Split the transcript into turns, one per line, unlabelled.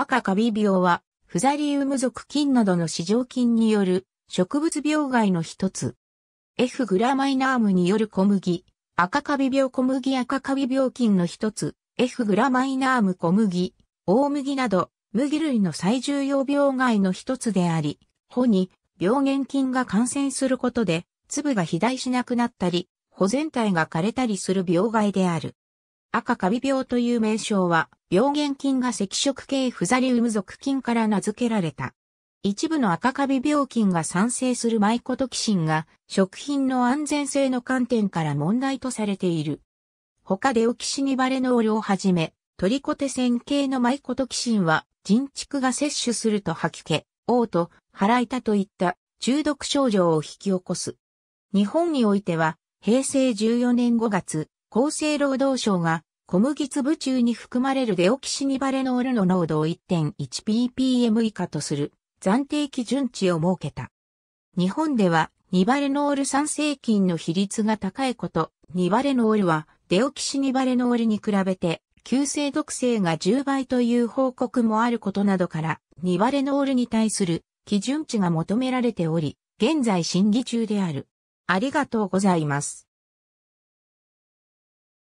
赤カビ病は、フザリウム属菌などの市場菌による植物病害の一つ。F グラマイナームによる小麦、赤カビ病小麦赤カビ病菌の一つ、F グラマイナーム小麦、大麦など、麦類の最重要病害の一つであり、穂に病原菌が感染することで、粒が肥大しなくなったり、穂全体が枯れたりする病害である。赤カビ病という名称は、病原菌が赤色系フザリウム属菌から名付けられた。一部の赤カビ病菌が産生するマイコトキシンが食品の安全性の観点から問題とされている。他でオキシニバレノールをはじめ、トリコテ線系のマイコトキシンは人畜が摂取すると吐き気、嘔吐、腹痛といった中毒症状を引き起こす。日本においては平成14年5月、厚生労働省が小麦粒中に含まれるデオキシニバレノールの濃度を 1.1ppm 以下とする暫定基準値を設けた。日本ではニバレノール酸性菌の比率が高いこと、ニバレノールはデオキシニバレノールに比べて急性毒性が10倍という報告もあることなどから、ニバレノールに対する基準値が求められており、現在審議中である。ありがとうございます。